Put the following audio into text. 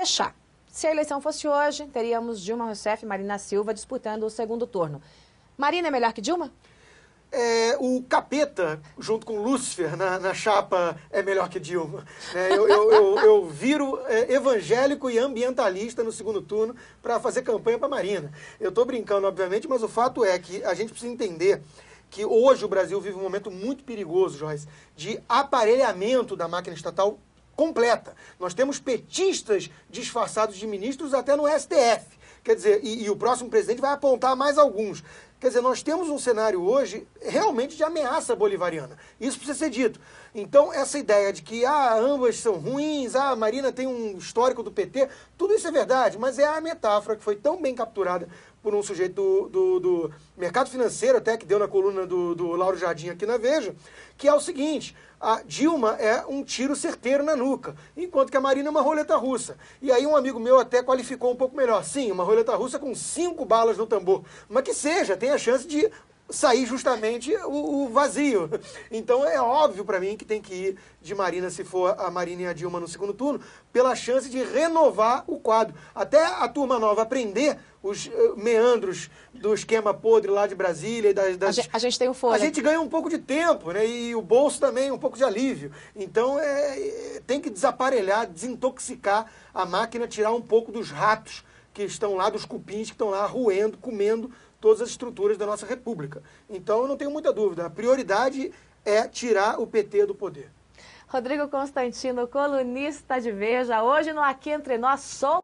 fechar. Se a eleição fosse hoje, teríamos Dilma Rousseff e Marina Silva disputando o segundo turno. Marina é melhor que Dilma? É, o Capeta, junto com Lúcifer, na, na chapa É Melhor que Dilma. É, eu, eu, eu, eu, viro é, evangélico e ambientalista no segundo turno para fazer campanha para Marina. Eu estou brincando, obviamente, mas o fato é que a gente precisa entender que hoje o Brasil vive um momento muito perigoso, Joyce, de aparelhamento da máquina estatal completa. Nós temos petistas disfarçados de ministros até no STF. Quer dizer, e, e, o próximo presidente vai apontar mais alguns. Quer dizer, nós temos um cenário hoje realmente de ameaça bolivariana. Isso precisa ser dito. Então, essa ideia de que ah, ambas são ruins, ah, a Marina tem um histórico do PT, tudo isso é verdade, mas é a metáfora que foi tão bem capturada por um sujeito do, do, do, mercado financeiro, até que deu na coluna do, do Lauro Jardim aqui na Veja, que é o seguinte: a Dilma é um tiro certeiro na nuca, enquanto que a Marina é uma roleta russa. E aí um amigo meu até qualificou um pouco melhor. Sim, uma roleta russa com cinco balas no tambor. Mas que seja, tem a chance de sair justamente o, o vazio. Então é óbvio para mim que tem que ir de Marina, se for a Marina e a Dilma no segundo turno, pela chance de renovar o quadro. Até a turma nova aprender os eh, meandros do esquema podre lá de Brasília. Das, das... A, gente, a, gente, tem o fôlego. A gente ganha um pouco de tempo, né? E o bolso também, um pouco de alívio. Então, é, é tem que desaparelhar, desintoxicar a máquina, tirar um pouco dos ratos que estão lá, dos cupins que estão lá ruendo comendo todas as estruturas da nossa República. Então, eu não tenho muita dúvida. A prioridade é tirar o PT do poder. Rodrigo Constantino, colunista de Veja, hoje no Aqui Entre Nós, som.